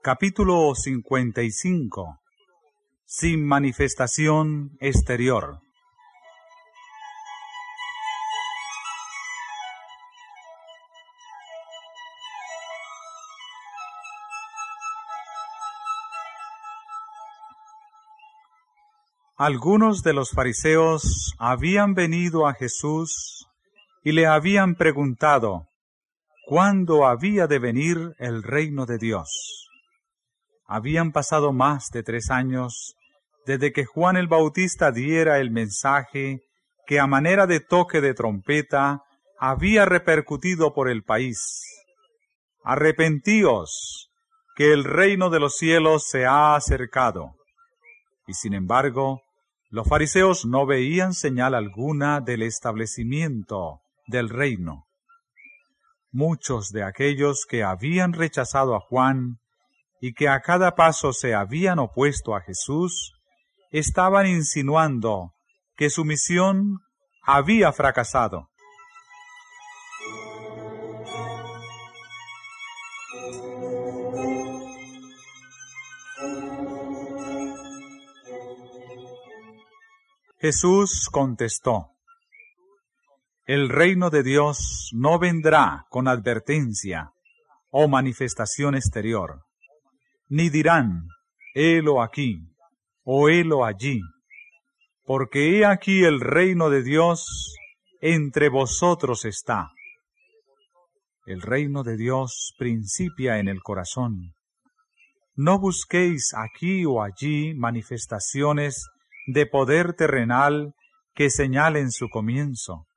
Capítulo 55 Sin manifestación exterior Algunos de los fariseos habían venido a Jesús y le habían preguntado, ¿cuándo había de venir el reino de Dios? Habían pasado más de tres años desde que Juan el Bautista diera el mensaje que a manera de toque de trompeta había repercutido por el país. Arrepentíos, que el reino de los cielos se ha acercado. Y sin embargo, los fariseos no veían señal alguna del establecimiento del reino. Muchos de aquellos que habían rechazado a Juan y que a cada paso se habían opuesto a Jesús, estaban insinuando que su misión había fracasado. Jesús contestó, El reino de Dios no vendrá con advertencia o manifestación exterior ni dirán, helo aquí o helo allí, porque he aquí el reino de Dios entre vosotros está. El reino de Dios principia en el corazón. No busquéis aquí o allí manifestaciones de poder terrenal que señalen su comienzo.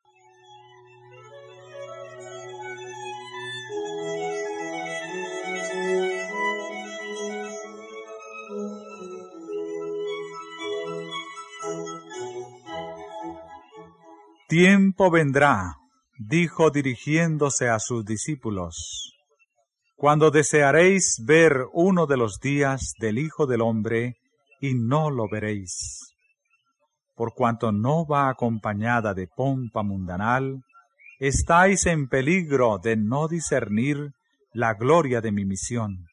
Tiempo vendrá, dijo dirigiéndose a sus discípulos, cuando desearéis ver uno de los días del Hijo del Hombre y no lo veréis, por cuanto no va acompañada de pompa mundanal, estáis en peligro de no discernir la gloria de mi misión.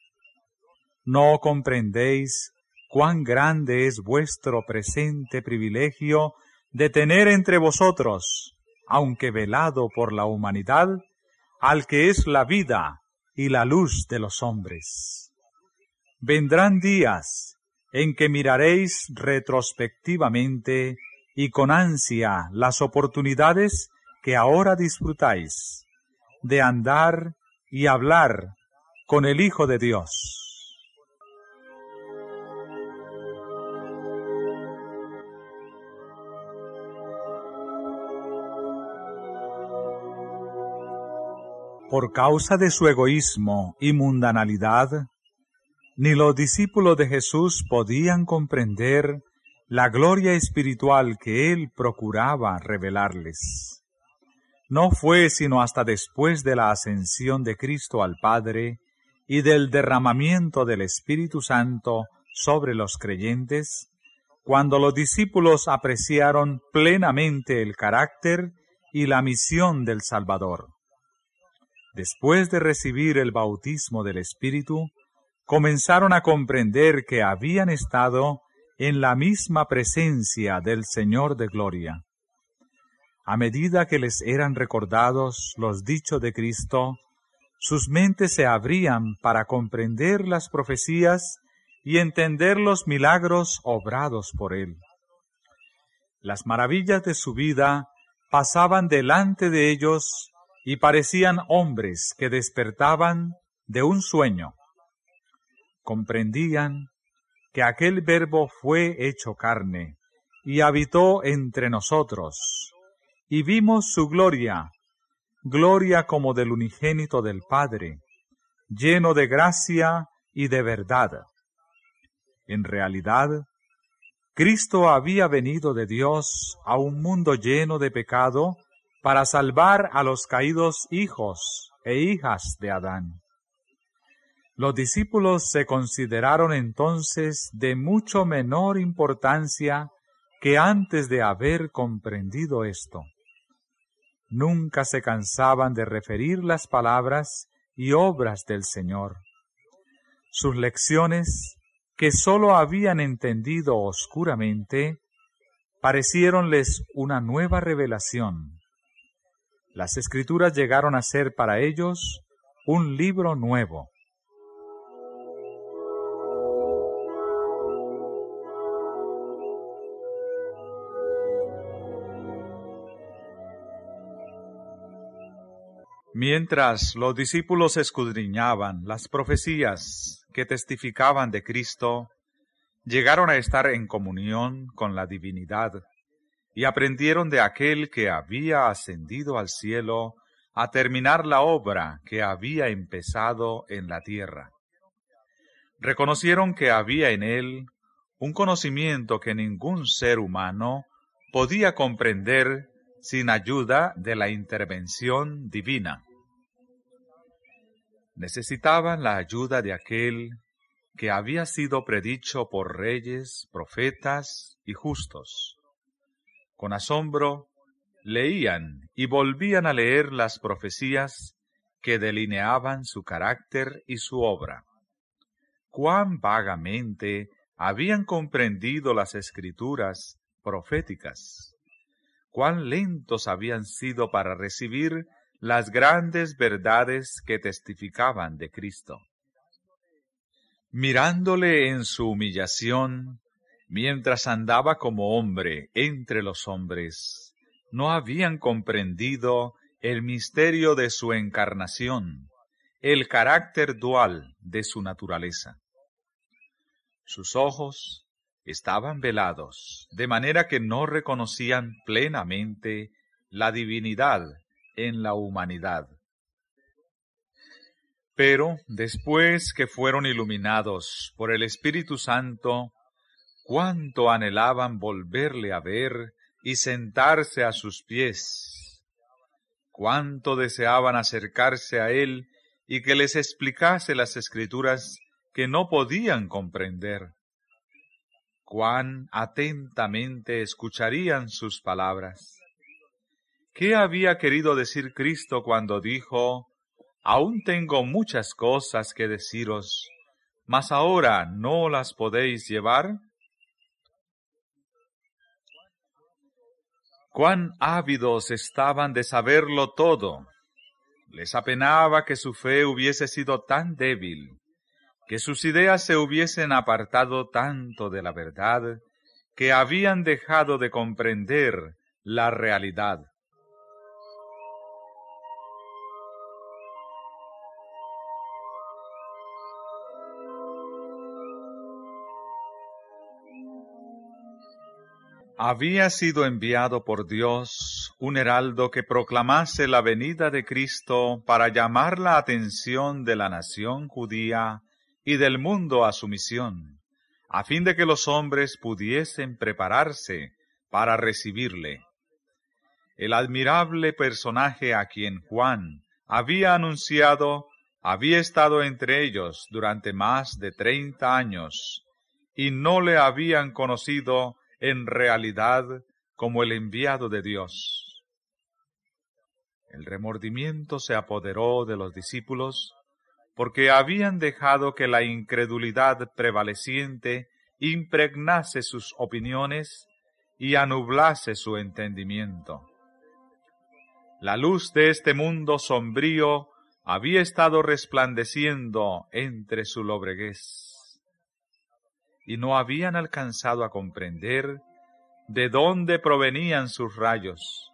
No comprendéis cuán grande es vuestro presente privilegio de tener entre vosotros, aunque velado por la humanidad, al que es la vida y la luz de los hombres. Vendrán días en que miraréis retrospectivamente y con ansia las oportunidades que ahora disfrutáis de andar y hablar con el Hijo de Dios por causa de su egoísmo y mundanalidad, ni los discípulos de Jesús podían comprender la gloria espiritual que él procuraba revelarles. No fue sino hasta después de la ascensión de Cristo al Padre y del derramamiento del Espíritu Santo sobre los creyentes, cuando los discípulos apreciaron plenamente el carácter y la misión del Salvador después de recibir el bautismo del Espíritu, comenzaron a comprender que habían estado en la misma presencia del Señor de Gloria. A medida que les eran recordados los dichos de Cristo, sus mentes se abrían para comprender las profecías y entender los milagros obrados por él. Las maravillas de su vida pasaban delante de ellos y parecían hombres que despertaban de un sueño. Comprendían que aquel verbo fue hecho carne y habitó entre nosotros, y vimos su gloria, gloria como del unigénito del Padre, lleno de gracia y de verdad. En realidad, Cristo había venido de Dios a un mundo lleno de pecado, para salvar a los caídos hijos e hijas de Adán. Los discípulos se consideraron entonces de mucho menor importancia que antes de haber comprendido esto. Nunca se cansaban de referir las palabras y obras del Señor. Sus lecciones, que sólo habían entendido oscuramente, parecieronles una nueva revelación las escrituras llegaron a ser para ellos un libro nuevo. Mientras los discípulos escudriñaban las profecías que testificaban de Cristo, llegaron a estar en comunión con la divinidad y aprendieron de aquel que había ascendido al cielo a terminar la obra que había empezado en la tierra. Reconocieron que había en él un conocimiento que ningún ser humano podía comprender sin ayuda de la intervención divina. Necesitaban la ayuda de aquel que había sido predicho por reyes, profetas y justos con asombro, leían y volvían a leer las profecías que delineaban su carácter y su obra. Cuán vagamente habían comprendido las escrituras proféticas. Cuán lentos habían sido para recibir las grandes verdades que testificaban de Cristo. Mirándole en su humillación, mientras andaba como hombre entre los hombres, no habían comprendido el misterio de su encarnación, el carácter dual de su naturaleza. Sus ojos estaban velados, de manera que no reconocían plenamente la divinidad en la humanidad. Pero después que fueron iluminados por el Espíritu Santo, cuánto anhelaban volverle a ver y sentarse a sus pies, cuánto deseaban acercarse a él y que les explicase las escrituras que no podían comprender, cuán atentamente escucharían sus palabras. ¿Qué había querido decir Cristo cuando dijo, Aún tengo muchas cosas que deciros, mas ahora no las podéis llevar? Cuán ávidos estaban de saberlo todo. Les apenaba que su fe hubiese sido tan débil, que sus ideas se hubiesen apartado tanto de la verdad, que habían dejado de comprender la realidad. Había sido enviado por Dios un heraldo que proclamase la venida de Cristo para llamar la atención de la nación judía y del mundo a su misión, a fin de que los hombres pudiesen prepararse para recibirle. El admirable personaje a quien Juan había anunciado había estado entre ellos durante más de treinta años, y no le habían conocido en realidad como el enviado de Dios. El remordimiento se apoderó de los discípulos porque habían dejado que la incredulidad prevaleciente impregnase sus opiniones y anublase su entendimiento. La luz de este mundo sombrío había estado resplandeciendo entre su lobreguez y no habían alcanzado a comprender de dónde provenían sus rayos.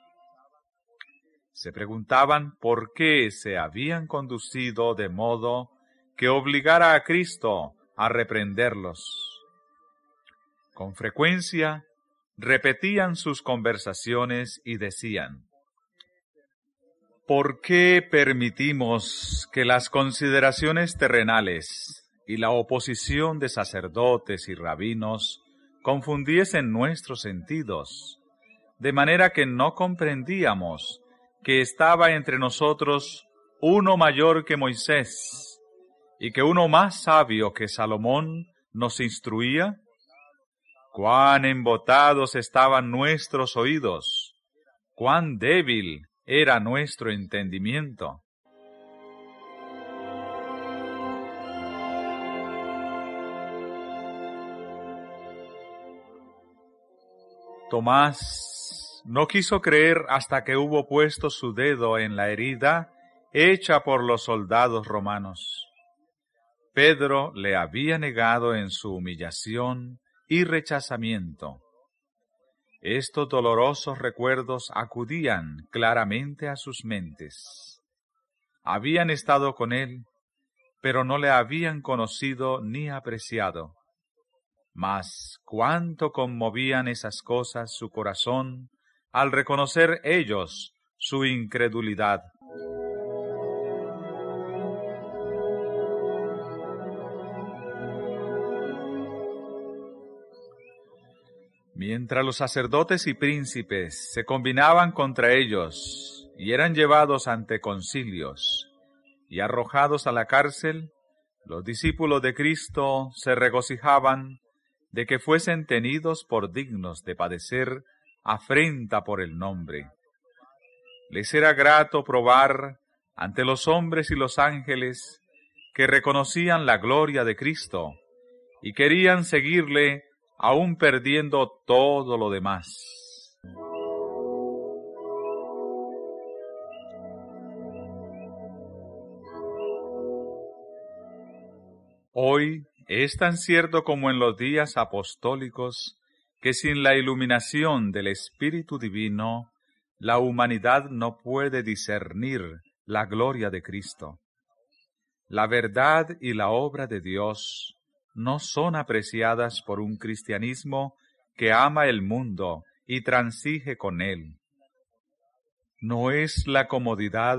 Se preguntaban por qué se habían conducido de modo que obligara a Cristo a reprenderlos. Con frecuencia repetían sus conversaciones y decían, ¿Por qué permitimos que las consideraciones terrenales y la oposición de sacerdotes y rabinos confundiesen nuestros sentidos, de manera que no comprendíamos que estaba entre nosotros uno mayor que Moisés, y que uno más sabio que Salomón nos instruía? Cuán embotados estaban nuestros oídos, cuán débil era nuestro entendimiento. Tomás no quiso creer hasta que hubo puesto su dedo en la herida hecha por los soldados romanos. Pedro le había negado en su humillación y rechazamiento. Estos dolorosos recuerdos acudían claramente a sus mentes. Habían estado con él, pero no le habían conocido ni apreciado. Mas cuánto conmovían esas cosas su corazón al reconocer ellos su incredulidad. Mientras los sacerdotes y príncipes se combinaban contra ellos y eran llevados ante concilios y arrojados a la cárcel, los discípulos de Cristo se regocijaban de que fuesen tenidos por dignos de padecer afrenta por el nombre. Les era grato probar ante los hombres y los ángeles que reconocían la gloria de Cristo y querían seguirle aún perdiendo todo lo demás. Hoy es tan cierto como en los días apostólicos que sin la iluminación del Espíritu Divino, la humanidad no puede discernir la gloria de Cristo. La verdad y la obra de Dios no son apreciadas por un cristianismo que ama el mundo y transige con él. No es la comodidad,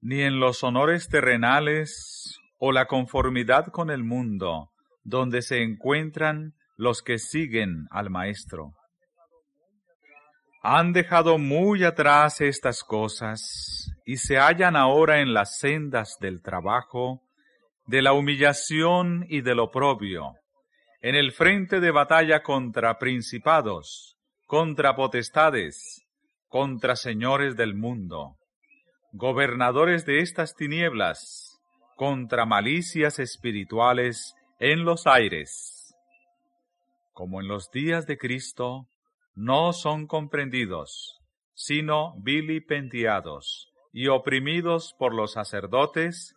ni en los honores terrenales o la conformidad con el mundo, donde se encuentran los que siguen al Maestro. Han dejado muy atrás estas cosas y se hallan ahora en las sendas del trabajo, de la humillación y del oprobio, en el frente de batalla contra principados, contra potestades, contra señores del mundo, gobernadores de estas tinieblas, contra malicias espirituales en los aires. Como en los días de Cristo, no son comprendidos, sino vilipendiados y oprimidos por los sacerdotes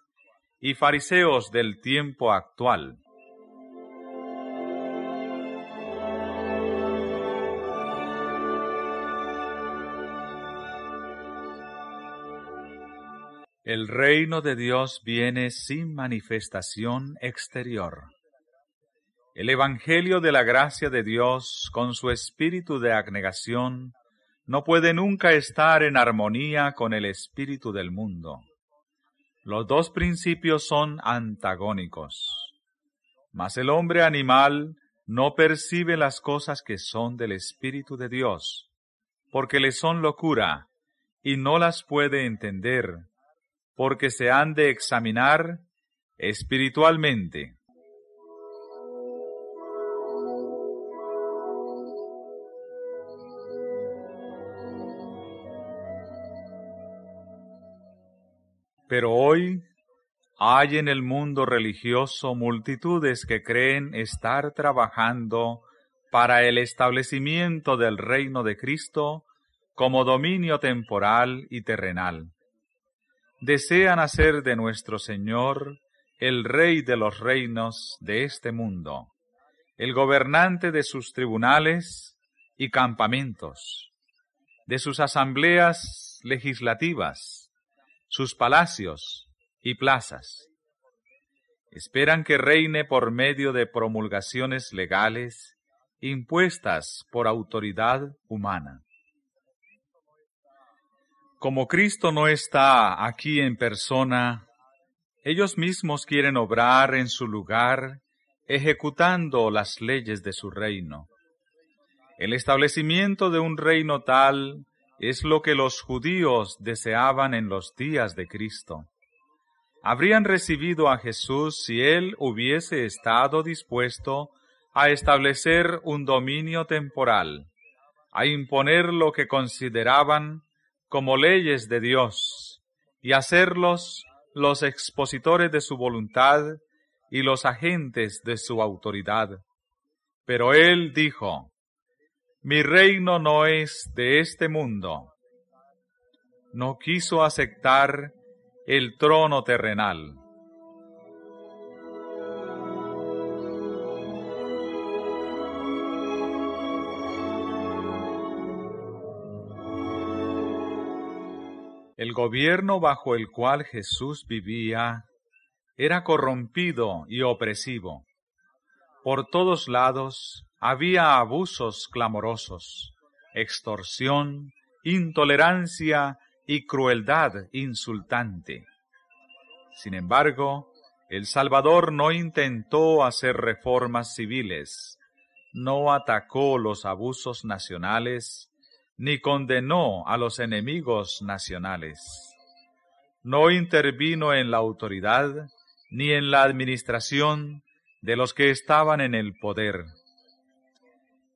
y fariseos del tiempo actual, El reino de Dios viene sin manifestación exterior. El Evangelio de la gracia de Dios, con su espíritu de abnegación, no puede nunca estar en armonía con el espíritu del mundo. Los dos principios son antagónicos. Mas el hombre animal no percibe las cosas que son del Espíritu de Dios, porque le son locura, y no las puede entender, porque se han de examinar espiritualmente. Pero hoy hay en el mundo religioso multitudes que creen estar trabajando para el establecimiento del reino de Cristo como dominio temporal y terrenal desean hacer de nuestro Señor el Rey de los reinos de este mundo, el gobernante de sus tribunales y campamentos, de sus asambleas legislativas, sus palacios y plazas. Esperan que reine por medio de promulgaciones legales impuestas por autoridad humana. Como Cristo no está aquí en persona, ellos mismos quieren obrar en su lugar, ejecutando las leyes de su reino. El establecimiento de un reino tal es lo que los judíos deseaban en los días de Cristo. Habrían recibido a Jesús si él hubiese estado dispuesto a establecer un dominio temporal, a imponer lo que consideraban como leyes de Dios y hacerlos los expositores de su voluntad y los agentes de su autoridad. Pero él dijo, mi reino no es de este mundo. No quiso aceptar el trono terrenal. El gobierno bajo el cual Jesús vivía era corrompido y opresivo. Por todos lados había abusos clamorosos, extorsión, intolerancia y crueldad insultante. Sin embargo, el Salvador no intentó hacer reformas civiles, no atacó los abusos nacionales ni condenó a los enemigos nacionales. No intervino en la autoridad ni en la administración de los que estaban en el poder.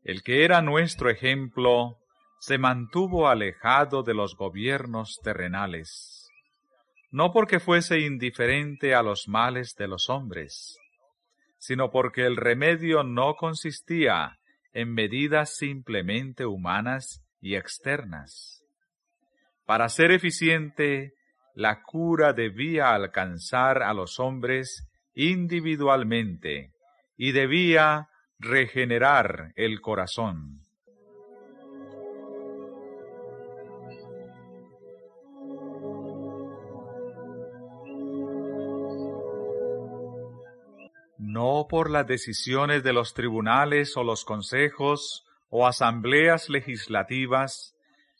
El que era nuestro ejemplo se mantuvo alejado de los gobiernos terrenales, no porque fuese indiferente a los males de los hombres, sino porque el remedio no consistía en medidas simplemente humanas, y externas. Para ser eficiente, la cura debía alcanzar a los hombres individualmente y debía regenerar el corazón. No por las decisiones de los tribunales o los consejos o asambleas legislativas,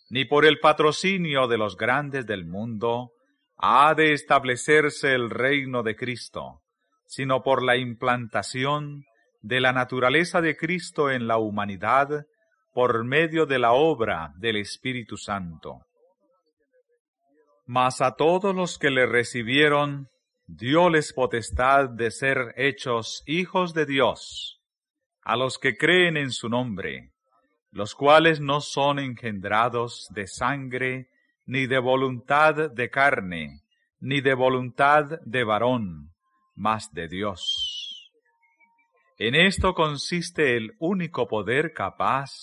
ni por el patrocinio de los grandes del mundo, ha de establecerse el reino de Cristo, sino por la implantación de la naturaleza de Cristo en la humanidad por medio de la obra del Espíritu Santo. Mas a todos los que le recibieron, dioles potestad de ser hechos hijos de Dios, a los que creen en su nombre, los cuales no son engendrados de sangre, ni de voluntad de carne, ni de voluntad de varón, mas de Dios. En esto consiste el único poder capaz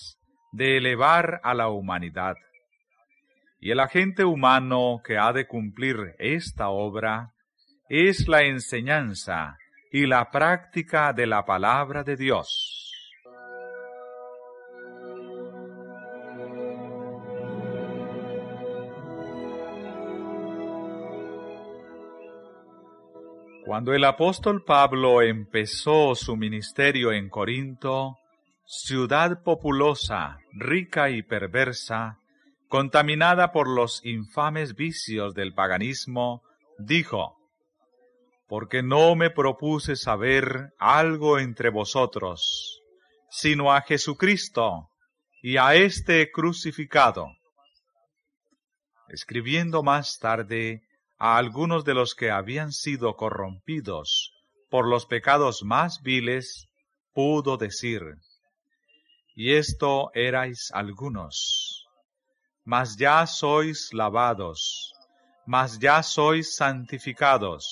de elevar a la humanidad. Y el agente humano que ha de cumplir esta obra es la enseñanza y la práctica de la palabra de Dios Cuando el apóstol Pablo empezó su ministerio en Corinto, ciudad populosa, rica y perversa, contaminada por los infames vicios del paganismo, dijo, Porque no me propuse saber algo entre vosotros, sino a Jesucristo y a este crucificado. Escribiendo más tarde, a algunos de los que habían sido corrompidos por los pecados más viles, pudo decir, y esto erais algunos, mas ya sois lavados, mas ya sois santificados,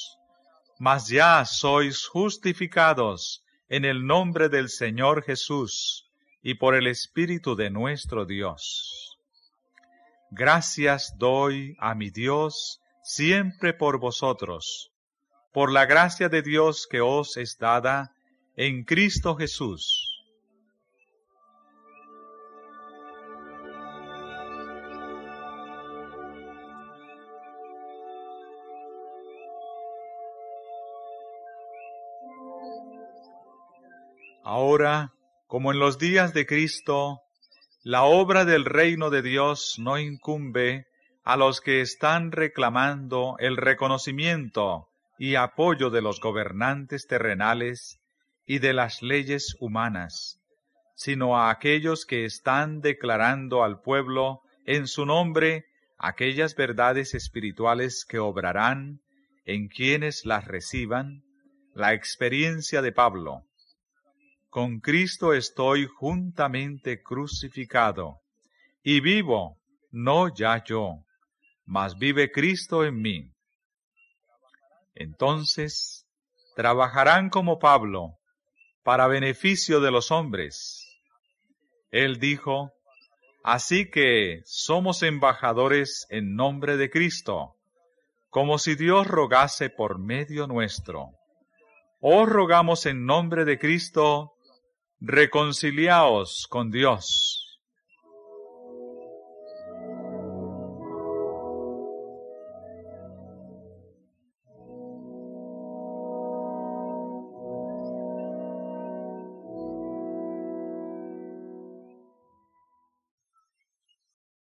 mas ya sois justificados en el nombre del Señor Jesús y por el Espíritu de nuestro Dios. Gracias doy a mi Dios siempre por vosotros, por la gracia de Dios que os es dada en Cristo Jesús. Ahora, como en los días de Cristo, la obra del reino de Dios no incumbe a los que están reclamando el reconocimiento y apoyo de los gobernantes terrenales y de las leyes humanas, sino a aquellos que están declarando al pueblo en su nombre aquellas verdades espirituales que obrarán en quienes las reciban, la experiencia de Pablo. Con Cristo estoy juntamente crucificado, y vivo, no ya yo, mas vive Cristo en mí. Entonces, trabajarán como Pablo, para beneficio de los hombres. Él dijo, Así que somos embajadores en nombre de Cristo, como si Dios rogase por medio nuestro. Os oh, rogamos en nombre de Cristo, reconciliaos con Dios.